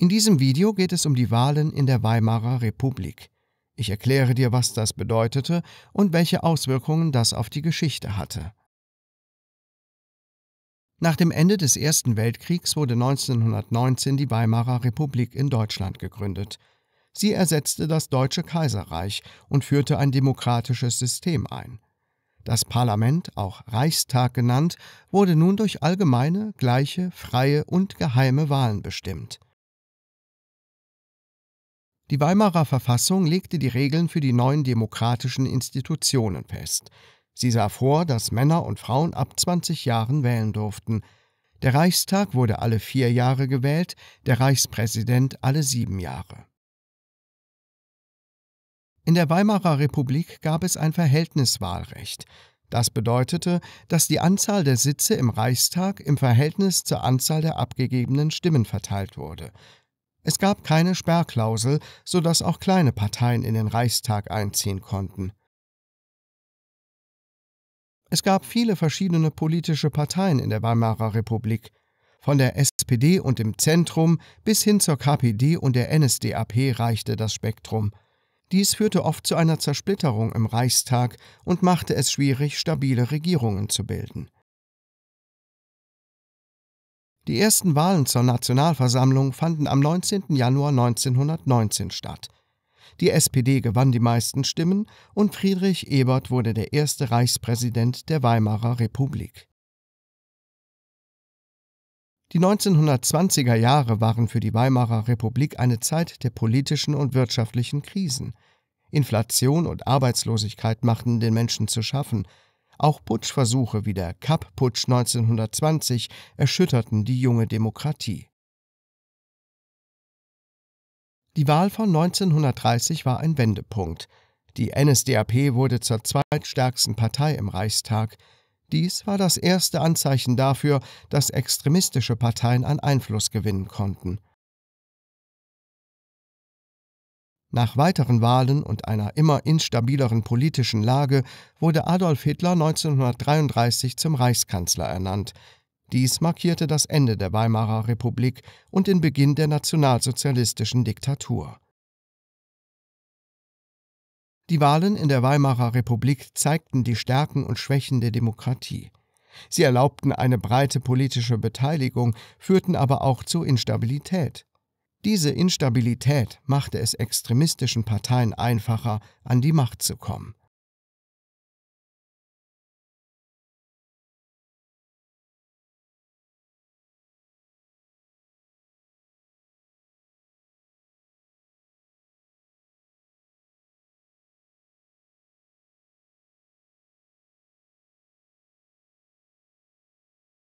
In diesem Video geht es um die Wahlen in der Weimarer Republik. Ich erkläre dir, was das bedeutete und welche Auswirkungen das auf die Geschichte hatte. Nach dem Ende des Ersten Weltkriegs wurde 1919 die Weimarer Republik in Deutschland gegründet. Sie ersetzte das Deutsche Kaiserreich und führte ein demokratisches System ein. Das Parlament, auch Reichstag genannt, wurde nun durch allgemeine, gleiche, freie und geheime Wahlen bestimmt. Die Weimarer Verfassung legte die Regeln für die neuen demokratischen Institutionen fest. Sie sah vor, dass Männer und Frauen ab 20 Jahren wählen durften. Der Reichstag wurde alle vier Jahre gewählt, der Reichspräsident alle sieben Jahre. In der Weimarer Republik gab es ein Verhältniswahlrecht. Das bedeutete, dass die Anzahl der Sitze im Reichstag im Verhältnis zur Anzahl der abgegebenen Stimmen verteilt wurde. Es gab keine Sperrklausel, sodass auch kleine Parteien in den Reichstag einziehen konnten. Es gab viele verschiedene politische Parteien in der Weimarer Republik, von der SPD und dem Zentrum bis hin zur KPD und der NSDAP reichte das Spektrum. Dies führte oft zu einer Zersplitterung im Reichstag und machte es schwierig, stabile Regierungen zu bilden. Die ersten Wahlen zur Nationalversammlung fanden am 19. Januar 1919 statt. Die SPD gewann die meisten Stimmen und Friedrich Ebert wurde der erste Reichspräsident der Weimarer Republik. Die 1920er Jahre waren für die Weimarer Republik eine Zeit der politischen und wirtschaftlichen Krisen. Inflation und Arbeitslosigkeit machten den Menschen zu schaffen, auch Putschversuche wie der Kapp-Putsch 1920 erschütterten die junge Demokratie. Die Wahl von 1930 war ein Wendepunkt. Die NSDAP wurde zur zweitstärksten Partei im Reichstag. Dies war das erste Anzeichen dafür, dass extremistische Parteien an Einfluss gewinnen konnten. Nach weiteren Wahlen und einer immer instabileren politischen Lage wurde Adolf Hitler 1933 zum Reichskanzler ernannt. Dies markierte das Ende der Weimarer Republik und den Beginn der nationalsozialistischen Diktatur. Die Wahlen in der Weimarer Republik zeigten die Stärken und Schwächen der Demokratie. Sie erlaubten eine breite politische Beteiligung, führten aber auch zu Instabilität. Diese Instabilität machte es extremistischen Parteien einfacher, an die Macht zu kommen.